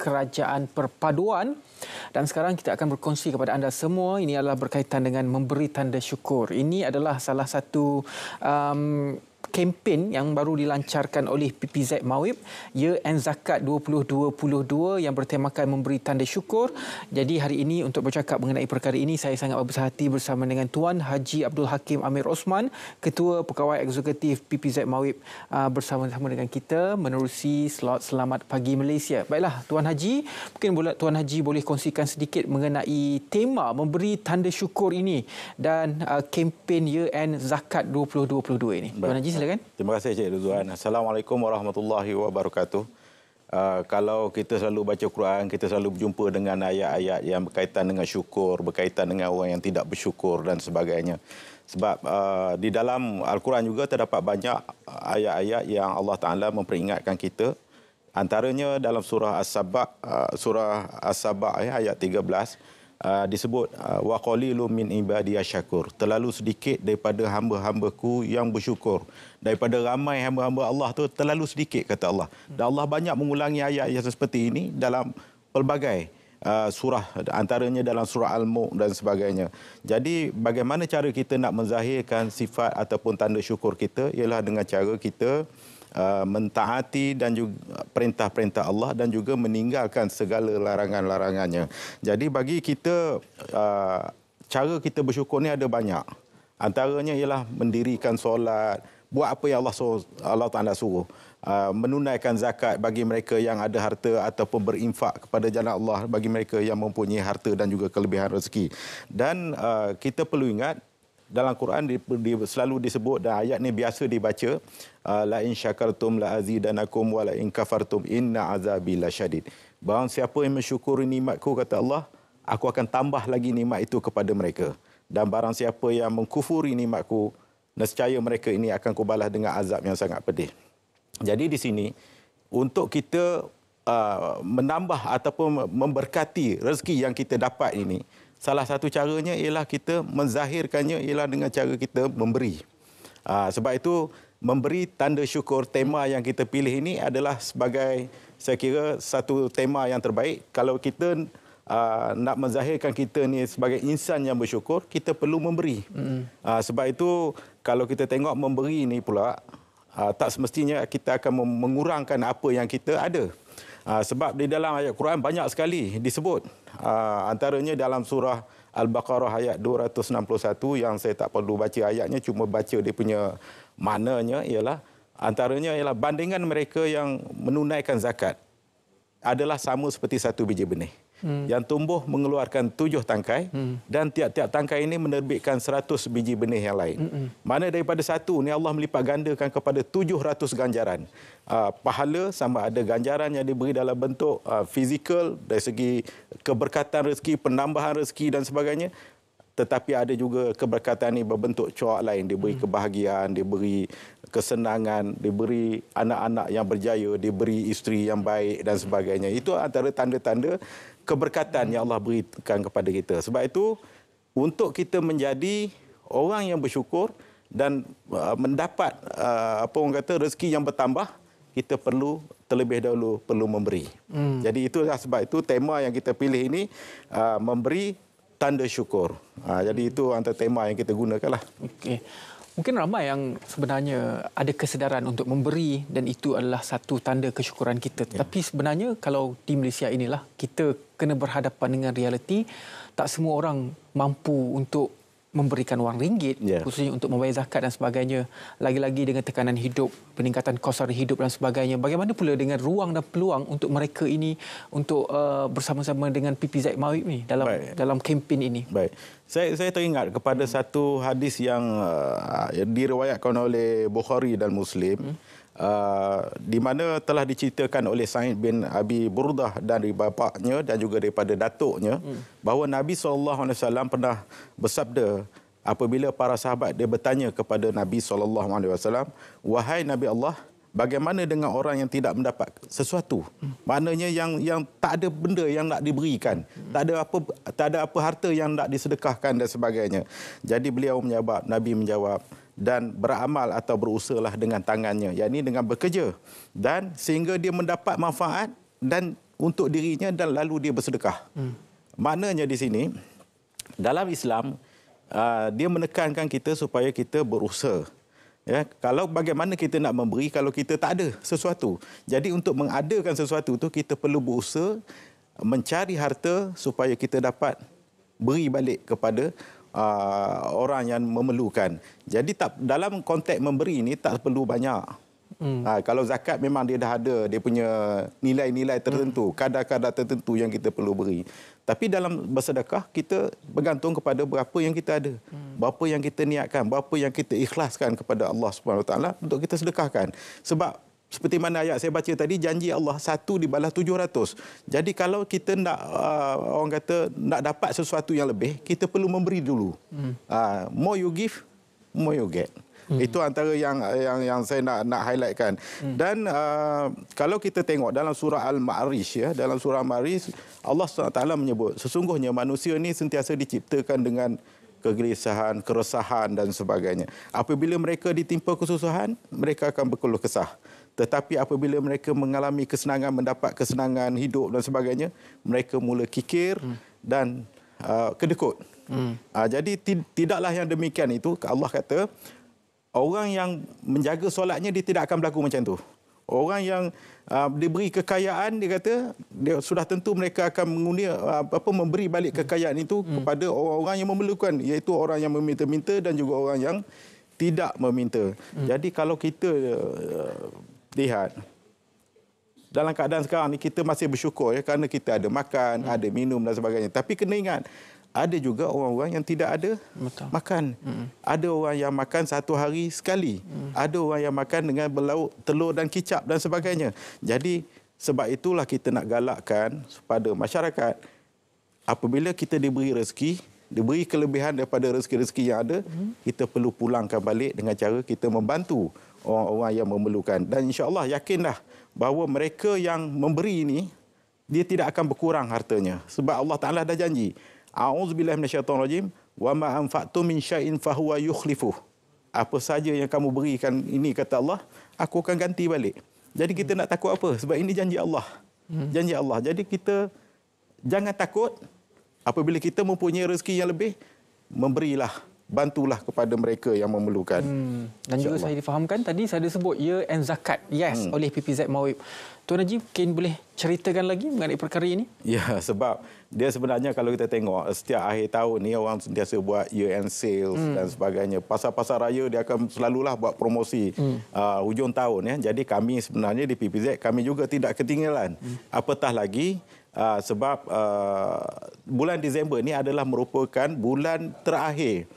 kerajaan perpaduan dan sekarang kita akan berkongsi kepada anda semua ini adalah berkaitan dengan memberi tanda syukur. Ini adalah salah satu um, kempen yang baru dilancarkan oleh PPZ Mawib Ya and Zakat 2022 yang bertemakan memberi tanda syukur. Jadi hari ini untuk bercakap mengenai perkara ini saya sangat berbesar hati bersama dengan Tuan Haji Abdul Hakim Amir Osman, Ketua Pegawai Eksekutif PPZ Mawib uh, bersama-sama dengan kita menerusi slot Selamat Pagi Malaysia. Baiklah Tuan Haji, mungkin boleh Tuan Haji boleh kongsikan sedikit mengenai tema memberi tanda syukur ini dan uh, kempen Ya and Zakat 2022 ini. Tuan Haji silakan. Terima kasih Cik Ruzwan. Assalamualaikum warahmatullahi wabarakatuh. Uh, kalau kita selalu baca Quran, kita selalu berjumpa dengan ayat-ayat yang berkaitan dengan syukur, berkaitan dengan orang yang tidak bersyukur dan sebagainya. Sebab uh, di dalam Al-Quran juga terdapat banyak ayat-ayat yang Allah Ta'ala memperingatkan kita. Antaranya dalam surah As-Sabak, uh, surah As-Sabak eh, ayat 13, uh, disebut ah, wa qalilu min ibadi syakur terlalu sedikit daripada hamba-hambaku yang bersyukur daripada ramai hamba-hamba Allah tu terlalu sedikit kata Allah dan Allah banyak mengulangi ayat ayat seperti ini dalam pelbagai Uh, surah antaranya dalam surah al-mulk dan sebagainya. Jadi bagaimana cara kita nak menzahirkan sifat ataupun tanda syukur kita ialah dengan cara kita Uh, mentaati dan juga perintah-perintah Allah dan juga meninggalkan segala larangan-larangannya. Jadi bagi kita uh, cara kita bersyukur ni ada banyak. Antaranya ialah mendirikan solat, buat apa yang Allah suruh, Allah Taala suruh. Uh, menunaikan zakat bagi mereka yang ada harta ataupun berinfak kepada jalan Allah bagi mereka yang mempunyai harta dan juga kelebihan rezeki. Dan kita perlu ingat dalam Quran di, di, selalu disebut dan ayat ni biasa dibaca ah, la in syakartum la azidanakum wa la in kafartum inna azabi lasyadid. Barang siapa yang mensyukuri nikmatku kata Allah, aku akan tambah lagi nikmat itu kepada mereka. Dan barang siapa yang mengkufuri nikmatku, nescaya mereka ini akan kubalas dengan azab yang sangat pedih. Jadi di sini untuk kita uh, menambah ataupun memberkati rezeki yang kita dapat ini Salah satu caranya ialah kita menzahirkannya ialah dengan cara kita memberi. Aa, ah, sebab itu memberi tanda syukur tema yang kita pilih ini adalah sebagai saya kira satu tema yang terbaik. Kalau kita aa, ah, nak menzahirkan kita ni sebagai insan yang bersyukur, kita perlu memberi. Aa, ah, sebab itu kalau kita tengok memberi ini pula aa, tak semestinya kita akan mengurangkan apa yang kita ada. Ah, sebab di dalam ayat Quran banyak sekali disebut uh, antaranya dalam surah Al-Baqarah ayat 261 yang saya tak perlu baca ayatnya cuma baca dia punya maknanya ialah antaranya ialah bandingan mereka yang menunaikan zakat adalah sama seperti satu biji benih. Hmm. yang tumbuh mengeluarkan tujuh tangkai hmm. dan tiap-tiap tangkai ini menerbitkan seratus biji benih yang lain. Hmm. hmm. Mana daripada satu ini Allah melipat gandakan kepada tujuh ratus ganjaran. Uh, pahala sama ada ganjaran yang diberi dalam bentuk uh, fizikal dari segi keberkatan rezeki, penambahan rezeki dan sebagainya tetapi ada juga keberkatan ini berbentuk cuak lain diberi hmm. kebahagiaan diberi kesenangan diberi anak-anak yang berjaya diberi isteri yang baik dan sebagainya itu antara tanda-tanda keberkatan yang Allah berikan kepada kita sebab itu untuk kita menjadi orang yang bersyukur dan uh, mendapat uh, apa orang kata rezeki yang bertambah kita perlu terlebih dahulu perlu memberi. Hmm. Jadi itulah sebab itu tema yang kita pilih ini uh, memberi tanda syukur. Ha, jadi itu antara tema yang kita gunakan. Lah. Okay. Mungkin ramai yang sebenarnya ada kesedaran untuk memberi dan itu adalah satu tanda kesyukuran kita. Ya. Tapi sebenarnya kalau di Malaysia inilah kita kena berhadapan dengan realiti. Tak semua orang mampu untuk memberikan wang ringgit yeah. khususnya untuk membayar zakat dan sebagainya lagi-lagi dengan tekanan hidup peningkatan kos sara hidup dan sebagainya bagaimana pula dengan ruang dan peluang untuk mereka ini untuk uh, bersama-sama dengan PPZ Mawib ni dalam Baik. dalam kempen ini Baik. Saya saya teringat kepada hmm. satu hadis yang uh, diriwayatkan oleh Bukhari dan Muslim hmm uh, di mana telah diceritakan oleh Sa'id bin Abi Burdah dari bapaknya dan juga daripada datuknya hmm. bahawa Nabi SAW pernah bersabda apabila para sahabat dia bertanya kepada Nabi SAW, Wahai Nabi Allah, Bagaimana dengan orang yang tidak mendapat sesuatu? Maknanya yang yang tak ada benda yang nak diberikan, tak ada apa tak ada apa harta yang nak disedekahkan dan sebagainya. Jadi beliau menjawab, Nabi menjawab dan beramal atau berusahalah dengan tangannya, yakni dengan bekerja dan sehingga dia mendapat manfaat dan untuk dirinya dan lalu dia bersedekah. Hmm. Maknanya di sini dalam Islam ah, dia menekankan kita supaya kita berusaha Ya, kalau bagaimana kita nak memberi kalau kita tak ada sesuatu. Jadi untuk mengadakan sesuatu tu kita perlu berusaha mencari harta supaya kita dapat beri balik kepada aa, uh, orang yang memerlukan. Jadi tak dalam konteks memberi ini tak perlu banyak. Hmm. Ha, kalau zakat memang dia dah ada, dia punya nilai-nilai tertentu, hmm. kadar-kadar tertentu yang kita perlu beri. Tapi dalam bersedekah kita bergantung kepada berapa yang kita ada. Hmm. Berapa yang kita niatkan, berapa yang kita ikhlaskan kepada Allah Subhanahu taala untuk kita sedekahkan. Sebab seperti mana ayat saya baca tadi janji Allah satu dibalas tujuh ratus. Jadi kalau kita nak uh, orang kata nak dapat sesuatu yang lebih, kita perlu memberi dulu. Hmm. Uh, more you give, more you get. Hmm. Itu antara yang yang yang saya nak nak highlightkan. Hmm. Dan uh, kalau kita tengok dalam surah Al-Ma'arij ya, dalam surah Al-Ma'arij Allah SWT menyebut sesungguhnya manusia ini sentiasa diciptakan dengan kegelisahan, keresahan dan sebagainya. Apabila mereka ditimpa kesusahan, mereka akan berkeluh kesah. Tetapi apabila mereka mengalami kesenangan, mendapat kesenangan hidup dan sebagainya, mereka mula kikir hmm. dan uh, kedekut. Hmm. Uh, jadi tidaklah yang demikian itu. Allah kata, orang yang menjaga solatnya dia tidak akan berlaku macam tu. Orang yang uh, diberi kekayaan dia kata dia sudah tentu mereka akan mengundi uh, apa memberi balik kekayaan itu hmm. kepada orang-orang yang memerlukan iaitu orang yang meminta-minta dan juga orang yang tidak meminta. Hmm. Jadi kalau kita uh, lihat dalam keadaan sekarang ni kita masih bersyukur ya kerana kita ada makan, hmm. ada minum dan sebagainya. Tapi kena ingat ada juga orang-orang yang tidak ada Betul. makan. Mm-hmm. Ada orang yang makan satu hari sekali. Mm. Ada orang yang makan dengan berlauk telur dan kicap dan sebagainya. Jadi sebab itulah kita nak galakkan kepada masyarakat apabila kita diberi rezeki, diberi kelebihan daripada rezeki-rezeki yang ada, mm. kita perlu pulangkan balik dengan cara kita membantu orang-orang yang memerlukan dan insya-Allah yakinlah bahawa mereka yang memberi ini dia tidak akan berkurang hartanya sebab Allah Taala dah janji A'udzu billahi minasyaitonir rajim. Wa ma anfa'tum min syai'in fa huwa Apa saja yang kamu berikan ini kata Allah, aku akan ganti balik. Jadi kita hmm. nak takut apa? Sebab ini janji Allah. Hmm. Janji Allah. Jadi kita jangan takut apabila kita mempunyai rezeki yang lebih, memberilah bantulah kepada mereka yang memerlukan. Hmm. Dan juga saya difahamkan tadi saya sebut ya and zakat. Yes hmm. oleh PPZ Mawib. Tuan Najib, mungkin boleh ceritakan lagi mengenai perkara ini? Ya sebab dia sebenarnya kalau kita tengok setiap akhir tahun ni orang sentiasa buat year end sales hmm. dan sebagainya. Pasar-pasar raya dia akan selalulah buat promosi hmm. uh, hujung tahun ya. Jadi kami sebenarnya di PPZ kami juga tidak ketinggalan. Hmm. Apatah lagi Uh, sebab uh, bulan Disember ini adalah merupakan bulan terakhir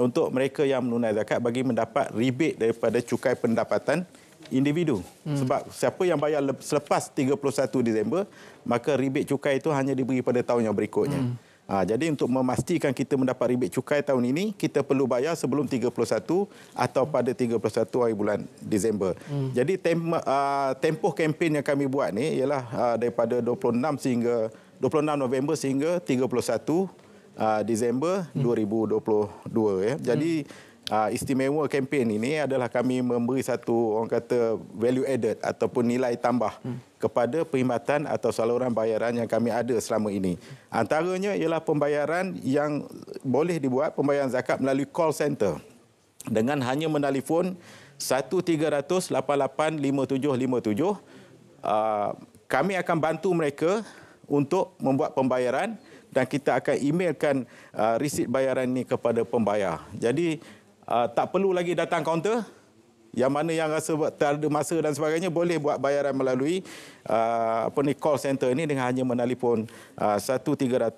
untuk mereka yang menunai zakat bagi mendapat rebate daripada cukai pendapatan individu. Hmm. Sebab siapa yang bayar selepas 31 Disember, maka rebate cukai itu hanya diberi pada tahun yang berikutnya. Hmm. Ha, jadi untuk memastikan kita mendapat ribet cukai tahun ini, kita perlu bayar sebelum 31 atau pada 31 hari bulan Disember. Hmm. Jadi tem, uh, tempoh kempen yang kami buat ni ialah uh, daripada 26 sehingga 26 November sehingga 31 uh, Disember hmm. 2022 ya. Hmm. Jadi hmm. uh, istimewa kempen ini adalah kami memberi satu orang kata value added ataupun nilai tambah hmm. kepada perkhidmatan atau saluran bayaran yang kami ada selama ini. Antaranya ialah pembayaran yang boleh dibuat pembayaran zakat melalui call center dengan hanya menelefon 1300 88 Uh, kami akan bantu mereka untuk membuat pembayaran dan kita akan emailkan uh, receipt bayaran ini kepada pembayar. Jadi uh, tak perlu lagi datang kaunter. Yang mana yang rasa tak ada masa dan sebagainya boleh buat bayaran melalui uh, apa ni call center ini dengan hanya menelpon uh,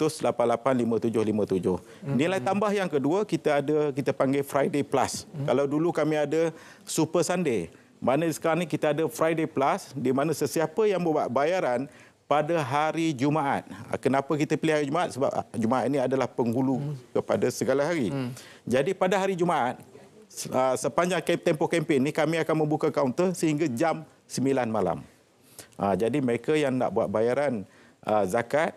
1300885757. Mm-hmm. Nilai tambah yang kedua kita ada kita panggil Friday Plus. Mm-hmm. Kalau dulu kami ada Super Sunday. Mana sekarang ni kita ada Friday Plus di mana sesiapa yang membuat bayaran pada hari Jumaat. Ah, kenapa kita pilih hari Jumaat? Sebab ah, Jumaat ini adalah penghulu hmm. kepada segala hari. Hmm. Jadi pada hari Jumaat, ah, sepanjang tempoh kempen ini kami akan membuka kaunter sehingga jam 9 malam. Jadi mereka yang nak buat bayaran zakat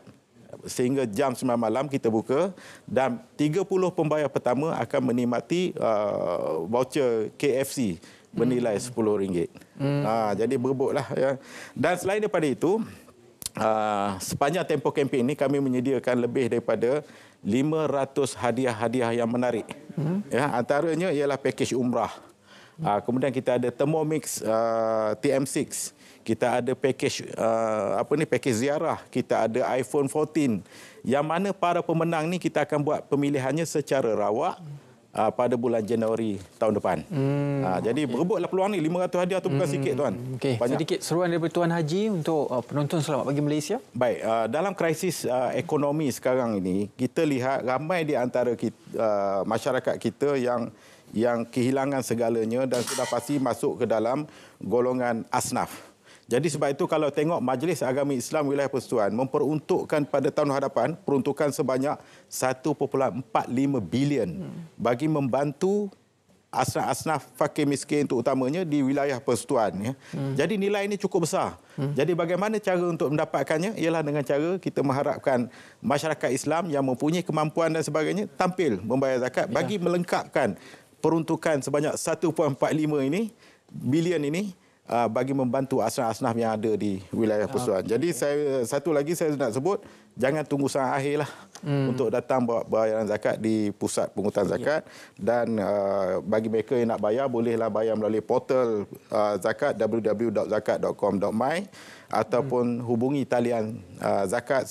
sehingga jam 9 malam kita buka dan 30 pembayar pertama akan menikmati voucher KFC bernilai RM10. Hmm. Ha, jadi berebutlah. Ya. Dan selain daripada itu, uh, sepanjang tempoh kempen ini kami menyediakan lebih daripada 500 hadiah-hadiah yang menarik. Hmm. Ya, antaranya ialah pakej umrah. Uh, kemudian kita ada Thermomix uh, ah, TM6. Kita ada pakej uh, apa ni pakej ziarah, kita ada iPhone 14. Yang mana para pemenang ni kita akan buat pemilihannya secara rawak. Hmm uh, pada bulan Januari tahun depan. Hmm, uh, jadi okay. berebutlah peluang ini 500 hadiah tu bukan hmm, sikit tuan. Okay. Banyak sedikit seruan daripada Tuan Haji untuk uh, penonton selamat bagi Malaysia. Baik, uh, dalam krisis uh, ekonomi sekarang ini, kita lihat ramai di antara kita, uh, masyarakat kita yang yang kehilangan segalanya dan sudah pasti masuk ke dalam golongan asnaf. Jadi sebab itu kalau tengok Majlis Agama Islam Wilayah Persetuan memperuntukkan pada tahun hadapan peruntukan sebanyak 1.45 bilion bagi membantu asnaf-asnaf fakir miskin terutamanya di wilayah persetuan. Hmm. Jadi nilai ini cukup besar. Hmm. Jadi bagaimana cara untuk mendapatkannya? Ialah dengan cara kita mengharapkan masyarakat Islam yang mempunyai kemampuan dan sebagainya tampil membayar zakat bagi ya. melengkapkan peruntukan sebanyak 1.45 ini, bilion ini Uh, bagi membantu asnaf-asnaf yang ada di wilayah ah, persatuan. Okay. Jadi saya satu lagi saya nak sebut jangan tunggu sampai akhirlah hmm. untuk datang bawa bayaran zakat di pusat pungutan ya. zakat yeah. dan uh, bagi mereka yang nak bayar bolehlah bayar melalui portal uh, zakat www.zakat.com.my ataupun hmm. hubungi talian uh, zakat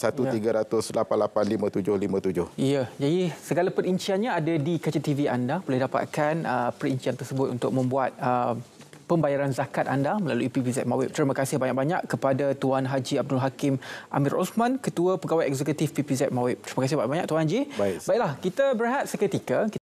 1300885757. Ya, yeah. Ya, jadi segala perinciannya ada di kaca TV anda boleh dapatkan uh, perincian tersebut untuk membuat uh, pembayaran zakat anda melalui PBZ Mawib. Terima kasih banyak-banyak kepada Tuan Haji Abdul Hakim Amir Osman, Ketua Pegawai Eksekutif PBZ Mawib. Terima kasih banyak-banyak Tuan Haji. Baik. Baiklah, kita berehat seketika.